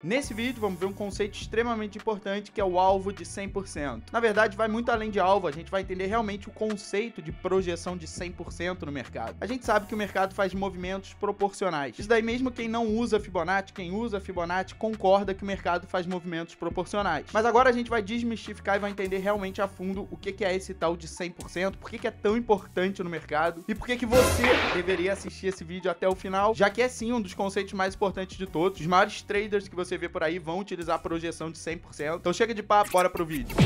Nesse vídeo vamos ver um conceito extremamente importante que é o alvo de 100%. Na verdade vai muito além de alvo, a gente vai entender realmente o conceito de projeção de 100% no mercado. A gente sabe que o mercado faz movimentos proporcionais. Isso daí mesmo quem não usa Fibonacci, quem usa Fibonacci concorda que o mercado faz movimentos proporcionais. Mas agora a gente vai desmistificar e vai entender realmente a fundo o que é esse tal de 100%, por que é tão importante no mercado e por que você deveria assistir esse vídeo até o final, já que é sim um dos conceitos mais importantes de todos, os maiores traders que você você vê por aí vão utilizar a projeção de 100%. Então chega de papo, bora pro vídeo.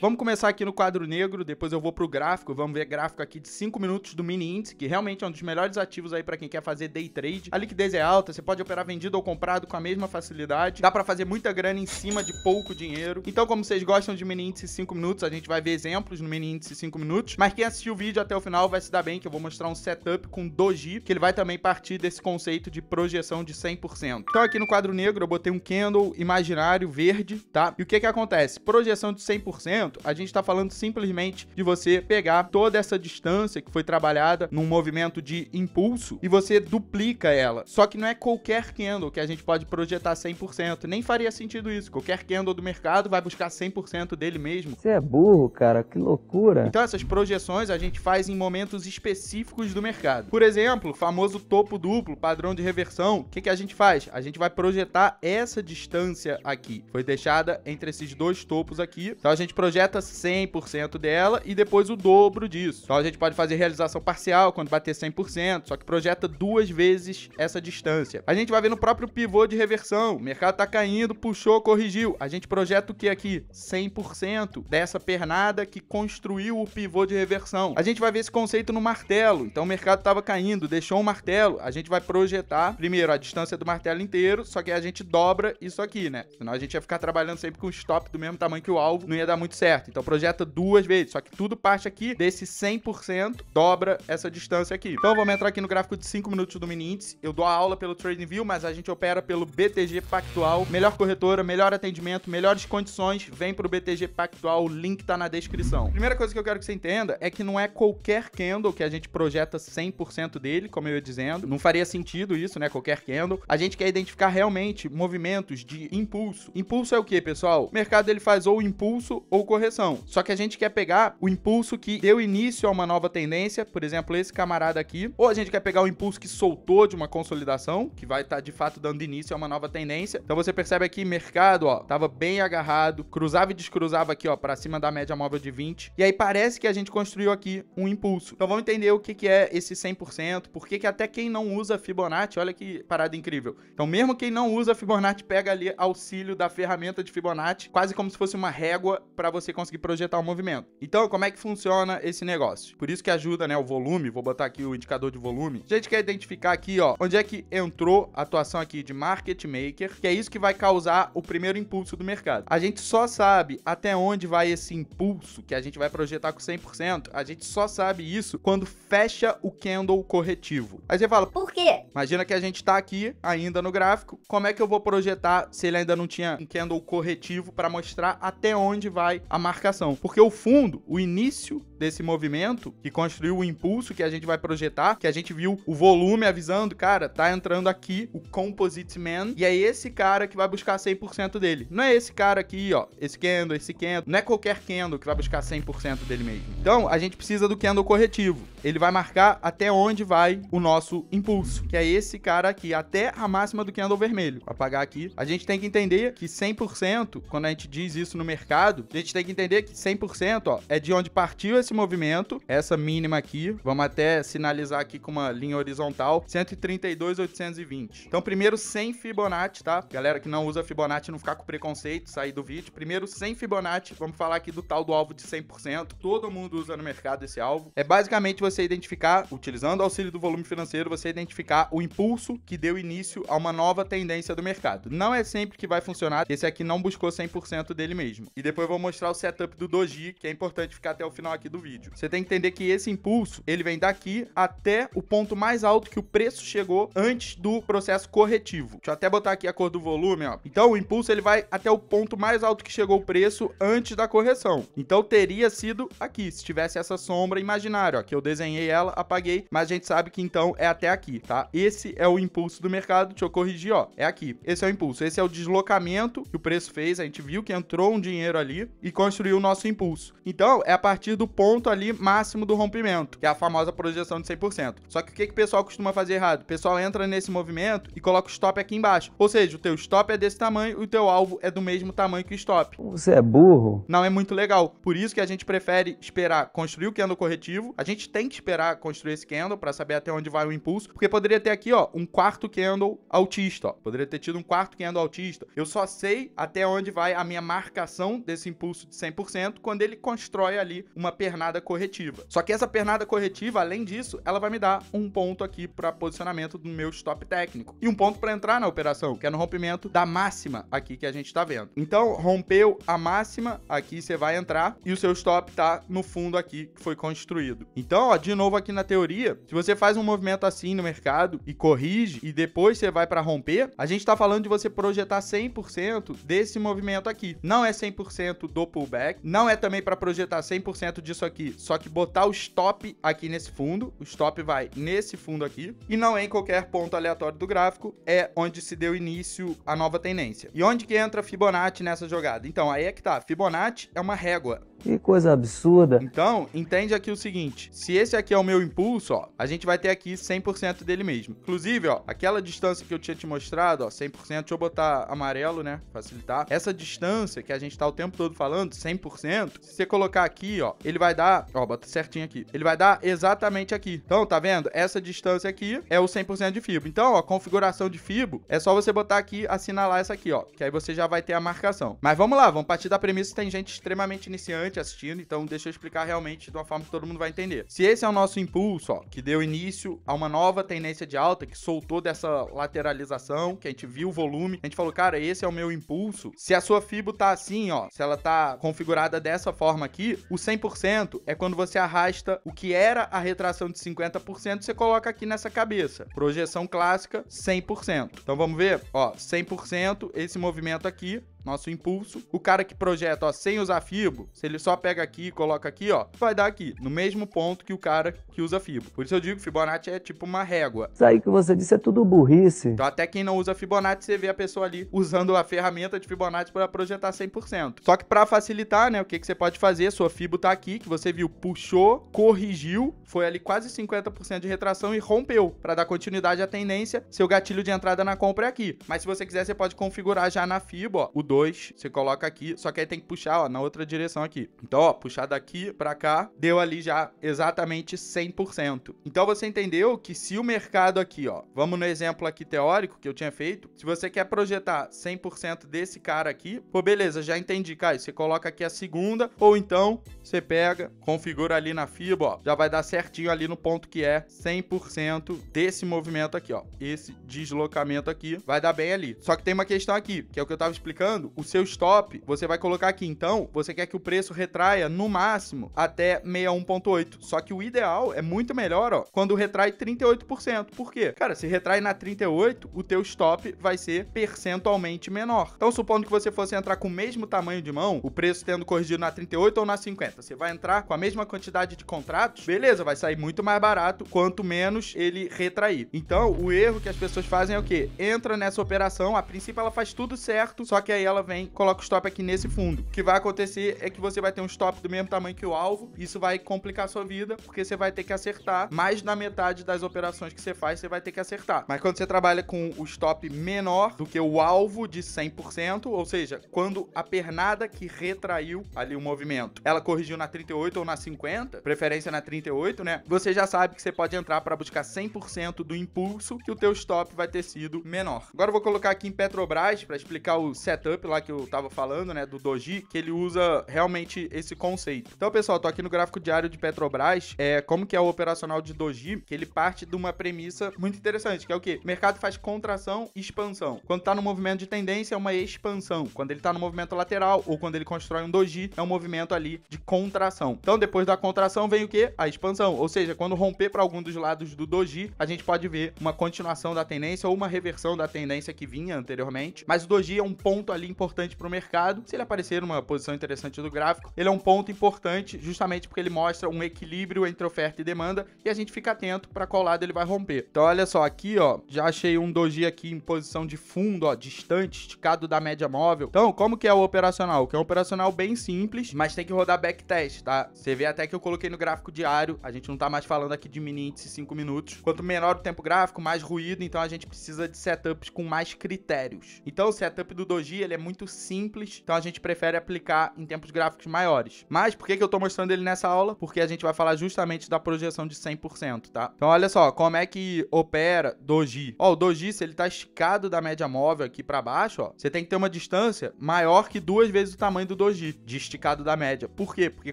Vamos começar aqui no quadro negro, depois eu vou pro gráfico, vamos ver gráfico aqui de 5 minutos do mini índice, que realmente é um dos melhores ativos aí para quem quer fazer day trade. A liquidez é alta, você pode operar vendido ou comprado com a mesma facilidade. Dá para fazer muita grana em cima de pouco dinheiro. Então, como vocês gostam de mini índice 5 minutos, a gente vai ver exemplos no mini índice 5 minutos, mas quem assistiu o vídeo até o final vai se dar bem que eu vou mostrar um setup com doji, que ele vai também partir desse conceito de projeção de 100%. Então, aqui no quadro negro eu botei um candle imaginário verde, tá? E o que que acontece? Projeção de 100% movimento. A gente está falando simplesmente de você pegar toda essa distância que foi trabalhada num movimento de impulso e você duplica ela. Só que não é qualquer candle que a gente pode projetar 100%. Nem faria sentido isso. Qualquer candle do mercado vai buscar 100% dele mesmo. Você é burro, cara. Que loucura. Então essas projeções a gente faz em momentos específicos do mercado. Por exemplo, famoso topo duplo, padrão de reversão. O que, que a gente faz? A gente vai projetar essa distância aqui. Foi deixada entre esses dois topos aqui. Então a gente projeta projeta 100% dela e depois o dobro disso. Então a gente pode fazer realização parcial quando bater 100%, só que projeta duas vezes essa distância. A gente vai ver no próprio pivô de reversão. O mercado tá caindo, puxou, corrigiu. A gente projeta o que aqui? 100% dessa pernada que construiu o pivô de reversão. A gente vai ver esse conceito no martelo. Então o mercado tava caindo, deixou um martelo. A gente vai projetar primeiro a distância do martelo inteiro, só que a gente dobra isso aqui, né? Senão a gente ia ficar trabalhando sempre com o stop do mesmo tamanho que o alvo, não ia dar muito certo certo. Então projeta duas vezes, só que tudo parte aqui desse 100%, dobra essa distância aqui. Então vamos entrar aqui no gráfico de 5 minutos do mini índice. Eu dou a aula pelo TradingView, mas a gente opera pelo BTG Pactual. Melhor corretora, melhor atendimento, melhores condições, vem pro BTG Pactual, o link tá na descrição. Primeira coisa que eu quero que você entenda é que não é qualquer candle que a gente projeta 100% dele, como eu ia dizendo. Não faria sentido isso, né? Qualquer candle. A gente quer identificar realmente movimentos de impulso. Impulso é o que, pessoal? O mercado ele faz ou impulso ou corretora correção. Só que a gente quer pegar o impulso que deu início a uma nova tendência, por exemplo, esse camarada aqui, ou a gente quer pegar o impulso que soltou de uma consolidação, que vai estar tá, de fato dando início a uma nova tendência. Então você percebe aqui, mercado, ó, tava bem agarrado, cruzava e descruzava aqui, ó, para cima da média móvel de 20. E aí parece que a gente construiu aqui um impulso. Então vamos entender o que que é esse 100%, por que que até quem não usa Fibonacci, olha que parada incrível. Então mesmo quem não usa Fibonacci pega ali auxílio da ferramenta de Fibonacci, quase como se fosse uma régua para você você conseguir projetar o movimento. Então, como é que funciona esse negócio? Por isso que ajuda, né, o volume, vou botar aqui o indicador de volume. A gente quer identificar aqui, ó, onde é que entrou a atuação aqui de market maker, que é isso que vai causar o primeiro impulso do mercado. A gente só sabe até onde vai esse impulso, que a gente vai projetar com 100%, a gente só sabe isso quando fecha o candle corretivo. Aí você fala, por quê? Imagina que a gente tá aqui ainda no gráfico, como é que eu vou projetar se ele ainda não tinha um candle corretivo para mostrar até onde vai a marcação. Porque o fundo, o início desse movimento, que construiu o impulso que a gente vai projetar, que a gente viu o volume avisando, cara, tá entrando aqui o Composite Man, e é esse cara que vai buscar 100% dele. Não é esse cara aqui, ó, esse Kendo, esse Kendo, não é qualquer Kendo que vai buscar 100% dele mesmo. Então, a gente precisa do Kendo corretivo. Ele vai marcar até onde vai o nosso impulso, que é esse cara aqui, até a máxima do Kendo vermelho. Vou apagar aqui. A gente tem que entender que 100%, quando a gente diz isso no mercado, a gente tem que entender que 100%, ó, é de onde partiu esse esse movimento, essa mínima aqui, vamos até sinalizar aqui com uma linha horizontal, 132,820. Então, primeiro sem Fibonacci, tá? Galera que não usa Fibonacci, não ficar com preconceito, sair do vídeo. Primeiro sem Fibonacci, vamos falar aqui do tal do alvo de 100%. Todo mundo usa no mercado esse alvo. É basicamente você identificar, utilizando o auxílio do volume financeiro, você identificar o impulso que deu início a uma nova tendência do mercado. Não é sempre que vai funcionar, esse aqui não buscou 100% dele mesmo. E depois vou mostrar o setup do Doji, que é importante ficar até o final aqui do vídeo. Você tem que entender que esse impulso, ele vem daqui até o ponto mais alto que o preço chegou antes do processo corretivo. Deixa eu até botar aqui a cor do volume, ó. Então, o impulso ele vai até o ponto mais alto que chegou o preço antes da correção. Então, teria sido aqui, se tivesse essa sombra imaginária, ó, que eu desenhei ela, apaguei, mas a gente sabe que então é até aqui, tá? Esse é o impulso do mercado, deixa eu corrigir, ó, é aqui. Esse é o impulso, esse é o deslocamento que o preço fez, a gente viu que entrou um dinheiro ali e construiu o nosso impulso. Então, é a partir do ponto ponto ali máximo do rompimento, que é a famosa projeção de 100%. Só que o que, que o pessoal costuma fazer errado? O pessoal entra nesse movimento e coloca o stop aqui embaixo. Ou seja, o teu stop é desse tamanho e o teu alvo é do mesmo tamanho que o stop. Você é burro? Não é muito legal. Por isso que a gente prefere esperar construir o candle corretivo. A gente tem que esperar construir esse candle para saber até onde vai o impulso, porque poderia ter aqui, ó, um quarto candle autista, ó. Poderia ter tido um quarto candle autista. Eu só sei até onde vai a minha marcação desse impulso de 100% quando ele constrói ali uma perna pernada corretiva. Só que essa pernada corretiva, além disso, ela vai me dar um ponto aqui para posicionamento do meu stop técnico e um ponto para entrar na operação, que é no rompimento da máxima aqui que a gente está vendo. Então, rompeu a máxima, aqui você vai entrar e o seu stop tá no fundo aqui que foi construído. Então, ó, de novo aqui na teoria, se você faz um movimento assim no mercado e corrige e depois você vai para romper, a gente está falando de você projetar 100% desse movimento aqui. Não é 100% do pullback, não é também para projetar 100% disso isso aqui, só que botar o stop aqui nesse fundo, o stop vai nesse fundo aqui, e não é em qualquer ponto aleatório do gráfico, é onde se deu início a nova tendência. E onde que entra Fibonacci nessa jogada? Então, aí é que tá, Fibonacci é uma régua, que coisa absurda. Então, entende aqui o seguinte: se esse aqui é o meu impulso, ó, a gente vai ter aqui 100% dele mesmo. Inclusive, ó, aquela distância que eu tinha te mostrado, ó, 100%, deixa eu botar amarelo, né, facilitar. Essa distância que a gente tá o tempo todo falando, 100%, se você colocar aqui, ó, ele vai dar, ó, bota certinho aqui. Ele vai dar exatamente aqui. Então, tá vendo? Essa distância aqui é o 100% de fibro. Então, ó, configuração de fibro, é só você botar aqui, assinalar essa aqui, ó, que aí você já vai ter a marcação. Mas vamos lá, vamos partir da premissa que tem gente extremamente iniciante bastante assistindo, então deixa eu explicar realmente de uma forma que todo mundo vai entender. Se esse é o nosso impulso, ó, que deu início a uma nova tendência de alta, que soltou dessa lateralização, que a gente viu o volume, a gente falou, cara, esse é o meu impulso. Se a sua FIBO tá assim, ó, se ela tá configurada dessa forma aqui, o 100% é quando você arrasta o que era a retração de 50%, você coloca aqui nessa cabeça. Projeção clássica, 100%. Então vamos ver, ó, 100%, esse movimento aqui, nosso impulso. O cara que projeta, ó, sem usar fibo, se ele só pega aqui e coloca aqui, ó, vai dar aqui, no mesmo ponto que o cara que usa fibo. Por isso eu digo que Fibonacci é tipo uma régua. Isso aí que você disse é tudo burrice. Então até quem não usa Fibonacci, você vê a pessoa ali usando a ferramenta de Fibonacci para projetar 100%. Só que para facilitar, né, o que, que você pode fazer? Sua fibo tá aqui, que você viu, puxou, corrigiu, foi ali quase 50% de retração e rompeu para dar continuidade à tendência. Seu gatilho de entrada na compra é aqui. Mas se você quiser, você pode configurar já na fibo, ó, o 2, você coloca aqui, só que aí tem que puxar, ó, na outra direção aqui. Então, ó, puxar daqui para cá, deu ali já exatamente 100%. Então você entendeu que se o mercado aqui, ó, vamos no exemplo aqui teórico que eu tinha feito, se você quer projetar 100% desse cara aqui, pô, beleza, já entendi, cara. você coloca aqui a segunda, ou então você pega, configura ali na FIBA, ó, já vai dar certinho ali no ponto que é 100% desse movimento aqui, ó, esse deslocamento aqui, vai dar bem ali. Só que tem uma questão aqui, que é o que eu tava explicando, o seu stop, você vai colocar aqui, então, você quer que o preço retraia no máximo até 61.8. Só que o ideal é muito melhor, ó, quando retrai 38%. Por quê? Cara, se retrai na 38, o teu stop vai ser percentualmente menor. Então, supondo que você fosse entrar com o mesmo tamanho de mão, o preço tendo corrigido na 38 ou na 50, você vai entrar com a mesma quantidade de contratos, beleza, vai sair muito mais barato quanto menos ele retrair. Então, o erro que as pessoas fazem é o quê? Entra nessa operação, a princípio ela faz tudo certo, só que aí ela vem coloca o stop aqui nesse fundo. O que vai acontecer é que você vai ter um stop do mesmo tamanho que o alvo. Isso vai complicar sua vida, porque você vai ter que acertar mais da metade das operações que você faz, você vai ter que acertar. Mas quando você trabalha com o stop menor do que o alvo de 100%, ou seja, quando a pernada que retraiu ali o movimento, ela corrigiu na 38 ou na 50, preferência na 38, né? Você já sabe que você pode entrar para buscar 100% do impulso que o teu stop vai ter sido menor. Agora eu vou colocar aqui em Petrobras para explicar o setup lá que eu tava falando, né, do Doji, que ele usa realmente esse conceito. Então, pessoal, tô aqui no gráfico diário de Petrobras, é, como que é o operacional de Doji, que ele parte de uma premissa muito interessante, que é o quê? O mercado faz contração e expansão. Quando tá no movimento de tendência, é uma expansão. Quando ele tá no movimento lateral ou quando ele constrói um Doji, é um movimento ali de contração. Então, depois da contração vem o quê? A expansão. Ou seja, quando romper para algum dos lados do Doji, a gente pode ver uma continuação da tendência ou uma reversão da tendência que vinha anteriormente. Mas o Doji é um ponto ali importante para o mercado. Se ele aparecer numa posição interessante do gráfico, ele é um ponto importante justamente porque ele mostra um equilíbrio entre oferta e demanda e a gente fica atento para qual lado ele vai romper. Então olha só, aqui ó, já achei um doji aqui em posição de fundo, ó, distante, esticado da média móvel. Então, como que é o operacional? Que é um operacional bem simples, mas tem que rodar backtest, tá? Você vê até que eu coloquei no gráfico diário, a gente não tá mais falando aqui de mini índice 5 minutos. Quanto menor o tempo gráfico, mais ruído, então a gente precisa de setups com mais critérios. Então, o setup do doji, ele é muito simples, então a gente prefere aplicar em tempos gráficos maiores. Mas por que, que eu estou mostrando ele nessa aula? Porque a gente vai falar justamente da projeção de 100%, tá? Então olha só, como é que opera doji. Ó, o doji, se ele está esticado da média móvel aqui para baixo, ó, você tem que ter uma distância maior que duas vezes o tamanho do doji, de esticado da média. Por quê? Porque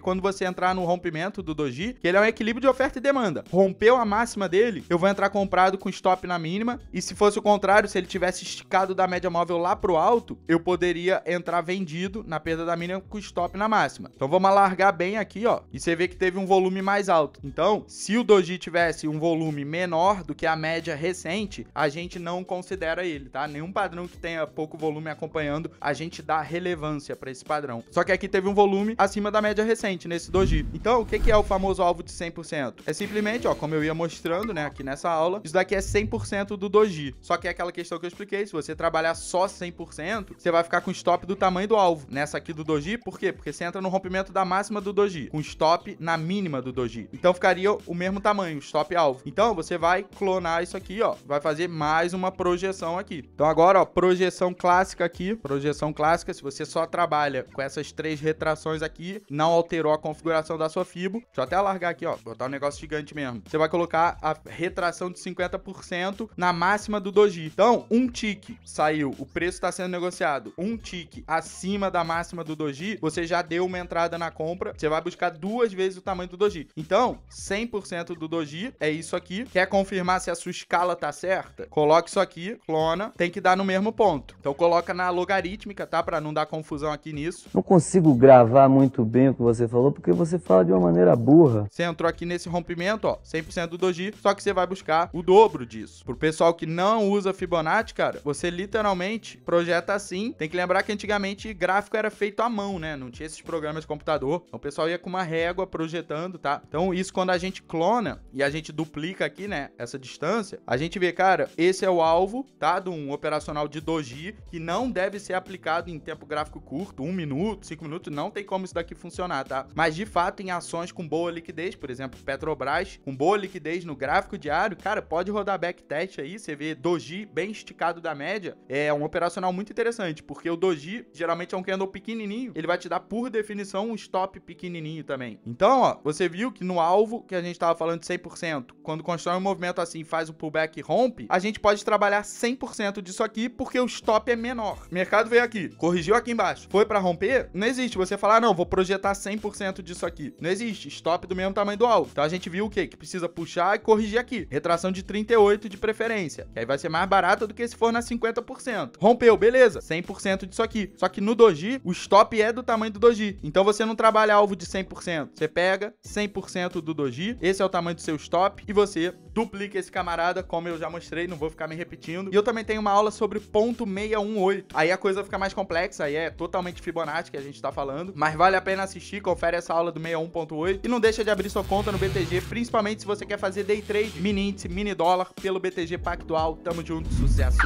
quando você entrar no rompimento do doji, que ele é um equilíbrio de oferta e demanda. Rompeu a máxima dele, eu vou entrar comprado com stop na mínima, e se fosse o contrário, se ele tivesse esticado da média móvel lá pro alto, eu poderia poderia entrar vendido na perda da mínima com stop na máxima. Então vamos alargar bem aqui, ó, e você vê que teve um volume mais alto. Então, se o doji tivesse um volume menor do que a média recente, a gente não considera ele, tá? Nenhum padrão que tenha pouco volume acompanhando, a gente dá relevância para esse padrão. Só que aqui teve um volume acima da média recente nesse doji. Então, o que é o famoso alvo de 100%? É simplesmente, ó, como eu ia mostrando, né, aqui nessa aula, isso daqui é 100% do doji. Só que é aquela questão que eu expliquei, se você trabalhar só 100%, você vai ficar com stop do tamanho do alvo. Nessa aqui do doji, por quê? Porque você entra no rompimento da máxima do doji, com stop na mínima do doji. Então ficaria o mesmo tamanho, stop alvo. Então você vai clonar isso aqui, ó, vai fazer mais uma projeção aqui. Então agora, ó, projeção clássica aqui, projeção clássica, se você só trabalha com essas três retrações aqui, não alterou a configuração da sua fibo. Deixa eu até largar aqui, ó, botar um negócio gigante mesmo. Você vai colocar a retração de 50% na máxima do doji. Então, um tick saiu, o preço está sendo negociado mercado um tique acima da máxima do doji, você já deu uma entrada na compra, você vai buscar duas vezes o tamanho do doji. Então, 100% do doji é isso aqui. Quer confirmar se a sua escala tá certa? Coloca isso aqui, clona, tem que dar no mesmo ponto. Então coloca na logarítmica, tá? Para não dar confusão aqui nisso. Não consigo gravar muito bem o que você falou porque você fala de uma maneira burra. Você entrou aqui nesse rompimento, ó, 100% do doji, só que você vai buscar o dobro disso. Pro pessoal que não usa Fibonacci, cara, você literalmente projeta assim tem que lembrar que antigamente gráfico era feito à mão, né? Não tinha esses programas de computador. Então o pessoal ia com uma régua projetando, tá? Então isso quando a gente clona e a gente duplica aqui, né, essa distância, a gente vê, cara, esse é o alvo, tá? De um operacional de G que não deve ser aplicado em tempo gráfico curto, um minuto, cinco minutos, não tem como isso daqui funcionar, tá? Mas de fato, em ações com boa liquidez, por exemplo, Petrobras, com boa liquidez no gráfico diário, cara, pode rodar backtest aí, você vê G bem esticado da média, é um operacional muito interessante porque o doji geralmente é um candle pequenininho, ele vai te dar por definição um stop pequenininho também. Então, ó, você viu que no alvo que a gente estava falando de 100%, quando constrói um movimento assim, faz um pullback e rompe, a gente pode trabalhar 100% disso aqui porque o stop é menor. O mercado veio aqui, corrigiu aqui embaixo, foi para romper, não existe você falar, ah, não, vou projetar 100% disso aqui. Não existe, stop do mesmo tamanho do alvo. Então a gente viu o quê? Que precisa puxar e corrigir aqui. Retração de 38 de preferência, que aí vai ser mais barata do que se for na 50%. Rompeu, beleza, 100% 100% disso aqui. Só que no doji, o stop é do tamanho do doji. Então você não trabalha alvo de 100%. Você pega 100% do doji, esse é o tamanho do seu stop, e você duplica esse camarada, como eu já mostrei, não vou ficar me repetindo. E eu também tenho uma aula sobre ponto 618. Aí a coisa fica mais complexa, aí é totalmente Fibonacci que a gente tá falando. Mas vale a pena assistir, confere essa aula do 61.8. E não deixa de abrir sua conta no BTG, principalmente se você quer fazer day trade, mini índice, mini dólar, pelo BTG Pactual. Tamo junto, sucesso,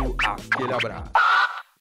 aquele abraço.